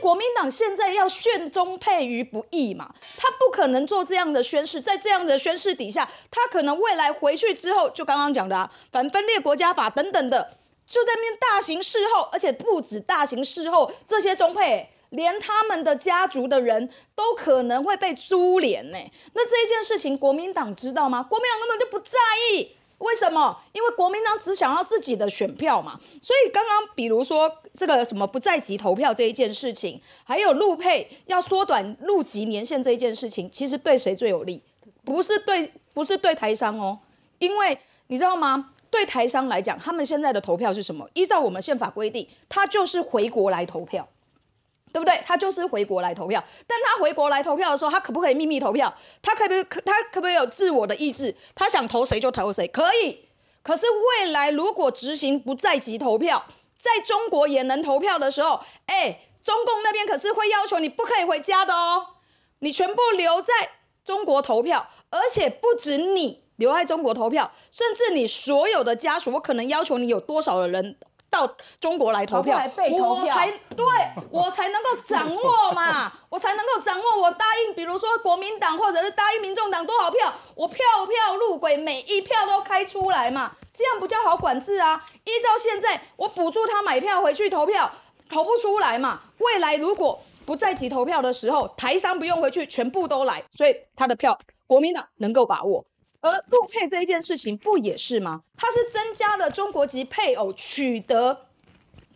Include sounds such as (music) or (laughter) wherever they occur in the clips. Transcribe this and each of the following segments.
国民党现在要炫中配于不易嘛，他不可能做这样的宣誓，在这样的宣誓底下，他可能未来回去之后，就刚刚讲的反分裂国家法等等的，就在面大型事后，而且不止大型事后，这些中配连他们的家族的人都可能会被株连呢。那这一件事情，国民党知道吗？国民党根本就不在意。为什么？因为国民党只想要自己的选票嘛。所以刚刚，比如说这个什么不在籍投票这一件事情，还有陆配要缩短入籍年限这一件事情，其实对谁最有利？不是对，不是对台商哦。因为你知道吗？对台商来讲，他们现在的投票是什么？依照我们宪法规定，他就是回国来投票。对不对？他就是回国来投票，但他回国来投票的时候，他可不可以秘密投票？他可不，可他可不可以有自我的意志，他想投谁就投谁，可以。可是未来如果执行不在籍投票，在中国也能投票的时候，哎，中共那边可是会要求你不可以回家的哦，你全部留在中国投票，而且不止你留在中国投票，甚至你所有的家属，我可能要求你有多少的人。到中国来投票，我才对 (laughs) 我才能够掌握嘛，我才能够掌握。我答应，比如说国民党或者是答应民众党多少票，我票票入轨，每一票都开出来嘛，这样不较好管制啊？依照现在，我补助他买票回去投票，投不出来嘛。未来如果不在集投票的时候，台商不用回去，全部都来，所以他的票国民党能够把握。而入配这一件事情，不也是吗？它是增加了中国籍配偶取得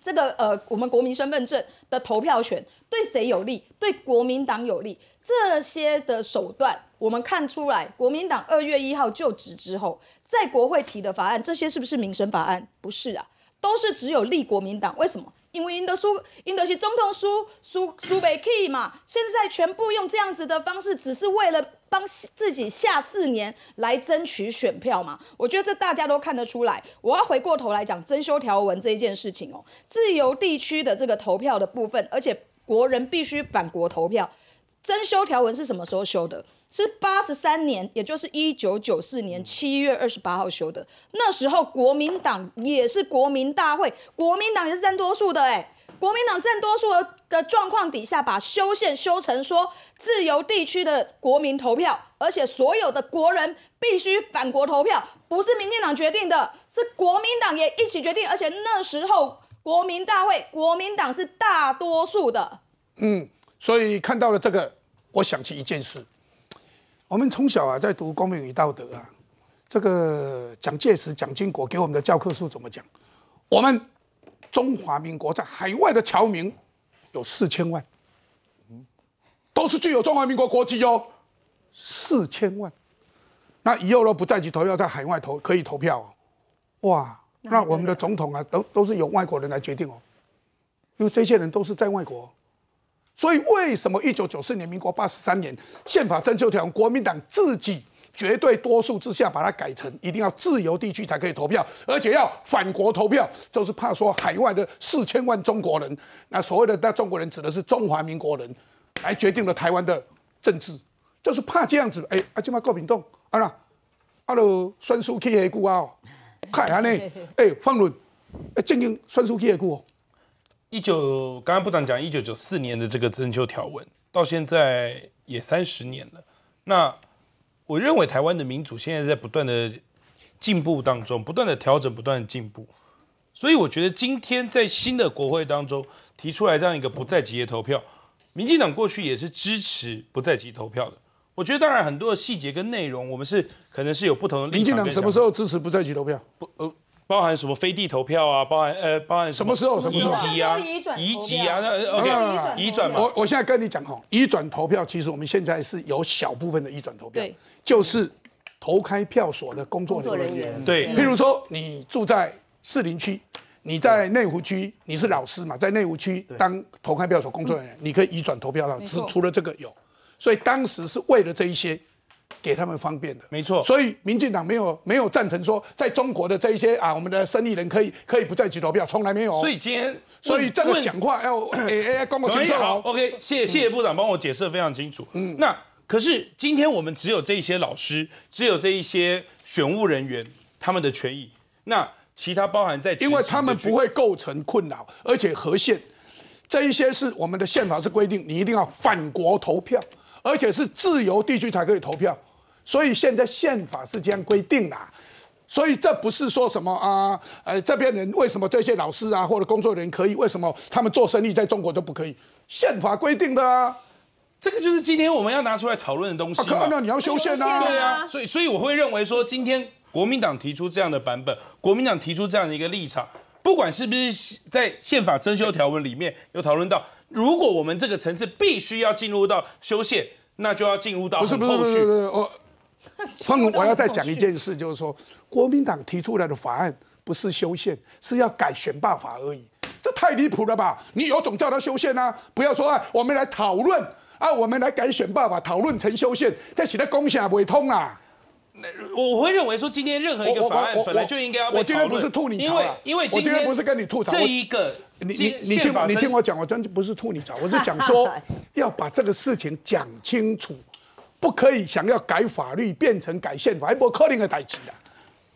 这个呃我们国民身份证的投票权，对谁有利？对国民党有利。这些的手段，我们看出来，国民党二月一号就职之后，在国会提的法案，这些是不是民生法案？不是啊，都是只有立国民党。为什么？因为赢得输赢得是总统输输输北起嘛，现在全部用这样子的方式，只是为了帮自己下四年来争取选票嘛？我觉得这大家都看得出来。我要回过头来讲征修条文这一件事情哦，自由地区的这个投票的部分，而且国人必须反国投票。征修条文是什么时候修的？是八十三年，也就是一九九四年七月二十八号修的。那时候国民党也是国民大会，国民党也是占多数的。哎，国民党占多数的状况底下，把修宪修成说自由地区的国民投票，而且所有的国人必须反国投票，不是民进党决定的，是国民党也一起决定。而且那时候国民大会，国民党是大多数的。嗯。所以看到了这个，我想起一件事。我们从小啊，在读《公民与道德》啊，这个蒋介石、蒋经国给我们的教科书怎么讲？我们中华民国在海外的侨民有四千万，都是具有中华民国国籍哦，四千万。那以后都不在籍投票，在海外投可以投票哦。哇，那我们的总统啊，都都是由外国人来决定哦，因为这些人都是在外国。所以，为什么一九九四年、民国八十三年宪法增修条国民党自己绝对多数之下把它改成一定要自由地区才可以投票，而且要反国投票，就是怕说海外的四千万中国人，那所谓的那中国人指的是中华民国人，来决定了台湾的政治，就是怕这样子。哎，阿舅妈高敏栋，阿啦，阿罗酸叔去黑姑啊，快阿呢，哎，方伦，哎，正经酸叔去黑姑。一九，刚刚部长讲一九九四年的这个《征求条文》，到现在也三十年了。那我认为台湾的民主现在在不断的进步当中，不断的调整，不断的进步。所以我觉得今天在新的国会当中提出来这样一个不在籍的投票，民进党过去也是支持不在籍投票的。我觉得当然很多的细节跟内容，我们是可能是有不同的。民进党什么时候支持不在籍投票？不呃。包含什么飞地投票啊？包含呃，包含什么时候移籍啊？移籍啊？那 OK，移转。我我现在跟你讲哦，移转投票，其实我们现在是有小部分的移转投票，就是投开票所的工作人员，对。譬如说，你住在士林区，你在内湖区，你是老师嘛？在内湖区当投开票所工作人员，你可以移转投票了。只除了这个有，所以当时是为了这一些。给他们方便的，没错。所以民进党没有没有赞成说，在中国的这一些啊，我们的生意人可以可以不在去投票，从来没有。所以今天，所以这个讲话要哎哎，公告清楚好，OK，谢谢谢谢部长帮我解释非常清楚。嗯，那可是今天我们只有这一些老师，只有这一些选务人员他们的权益，那其他包含在因为他们不会构成困扰，而且核线这一些是我们的宪法是规定，你一定要反国投票。而且是自由地区才可以投票，所以现在宪法是这样规定的，所以这不是说什么啊，呃，这边人为什么这些老师啊或者工作人员可以，为什么他们做生意在中国都不可以？宪法规定的啊，这个就是今天我们要拿出来讨论的东西。柯院长，你要修宪啊？对啊，所以所以我会认为说，今天国民党提出这样的版本，国民党提出这样的一个立场，不管是不是在宪法增修条文里面有讨论到。如果我们这个城市必须要进入到修宪，那就要进入到后续。不是不是不是我方我要再讲一件事，就是说，国民党提出来的法案不是修宪，是要改选罢法而已。这太离谱了吧？你有种叫他修宪啊？不要说我们来讨论啊，我们来改选罢法，讨论成修宪，这写的公文也未通啊。我会认为说，今天任何一个法案本来就应该要。我今天不是吐你因为因为今天不是跟你吐槽这一个你你听你听我讲，我真天不是吐你槽，(laughs) 我是讲说要把这个事情讲清楚，不可以想要改法律变成改宪法，不 c a 个代词啊。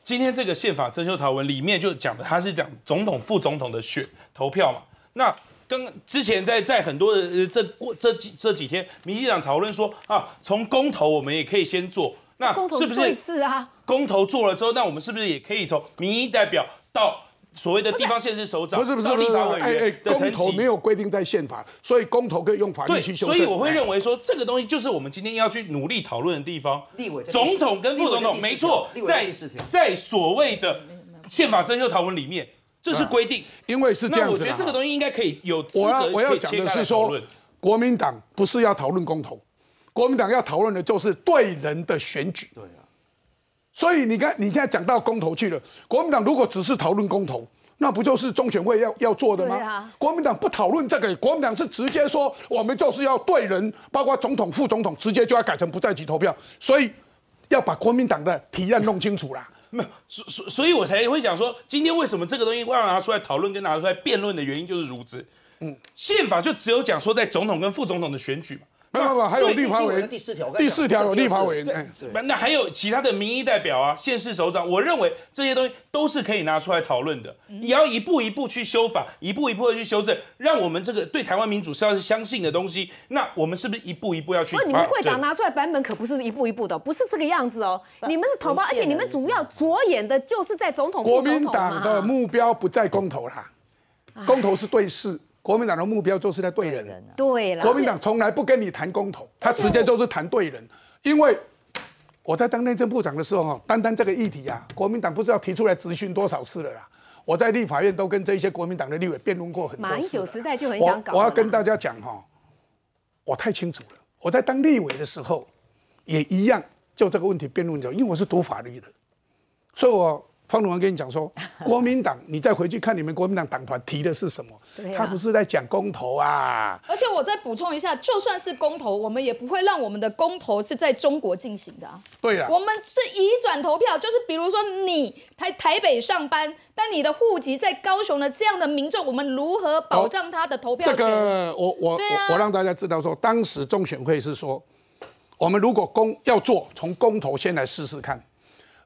今天这个宪法征修条文里面就讲的，他是讲总统、副总统的选投票嘛。那跟之前在在很多的这过这几这几天，民进党讨论说啊，从公投我们也可以先做。那是不是是啊？公投做了之后，那我们是不是也可以从民意代表到所谓的地方县市首长，不是不是不是，立法委员的公投没有规定在宪法，所以公投可以用法律去修正。所以我会认为说这个东西就是我们今天要去努力讨论的地方。立委、总统跟副总统，没错，在在所谓的宪法生修条文里面，这是规定，因为是这样子。我觉得这个东西应该可以有。我要我要讲的是说，国民党不是要讨论公投。国民党要讨论的，就是对人的选举。对啊，所以你看，你现在讲到公投去了。国民党如果只是讨论公投，那不就是中选会要要做的吗？国民党不讨论这个，国民党是直接说，我们就是要对人，包括总统、副总统，直接就要改成不在籍投票。所以要把国民党的提案弄清楚啦。没有，所所所以，我才会讲说，今天为什么这个东西要拿出来讨论，跟拿出来辩论的原因，就是如此。嗯，宪法就只有讲说，在总统跟副总统的选举嘛。没有没有，还有立法委第四条，第四条有立法委员。那还有其他的民意代表啊、县市首长，我认为这些东西都是可以拿出来讨论的，也要一步一步去修法，一步一步的去修正，让我们这个对台湾民主是要是相信的东西。那我们是不是一步一步要去？那你们贵党拿出来版本可不是一步一步的，不是这个样子哦。你们是统包，而且你们主要着眼的就是在总统。国民党的目标不在公投啦，公投是对事。国民党的目标就是在对人，对了。国民党从来不跟你谈公投，他直接就是谈对人。因为我在当内政部长的时候，哈，单单这个议题啊，国民党不知道提出来咨询多少次了啦。我在立法院都跟这些国民党的立委辩论过很多次。马英九时代就很想搞。我要跟大家讲哈，我太清楚了。我在当立委的时候，也一样就这个问题辩论过，因为我是读法律的，所以我。方龙华跟你讲说，(laughs) 国民党，你再回去看你们国民党党团提的是什么？他不是在讲公投啊！而且我再补充一下，就算是公投，我们也不会让我们的公投是在中国进行的啊。对呀。我们是移转投票，就是比如说你台台北上班，但你的户籍在高雄的这样的民众，我们如何保障他的投票？这个我我我让大家知道说，当时中选会是说，我们如果公要做，从公投先来试试看。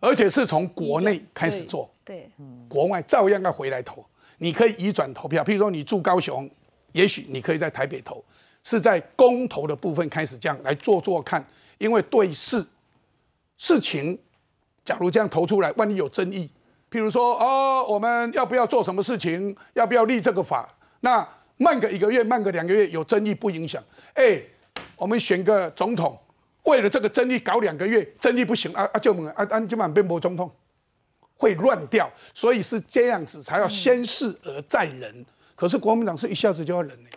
而且是从国内开始做，对，国外照样要回来投。你可以移转投票，譬如说你住高雄，也许你可以在台北投。是在公投的部分开始这样来做做看，因为对事事情，假如这样投出来，万一有争议，譬如说哦，我们要不要做什么事情，要不要立这个法？那慢个一个月，慢个两个月，有争议不影响。哎，我们选个总统。为了这个争议搞两个月，争议不行，阿阿舅们，阿安吉曼变伯总统会乱掉，所以是这样子才要先试而再忍。可是国民党是一下子就要忍呢。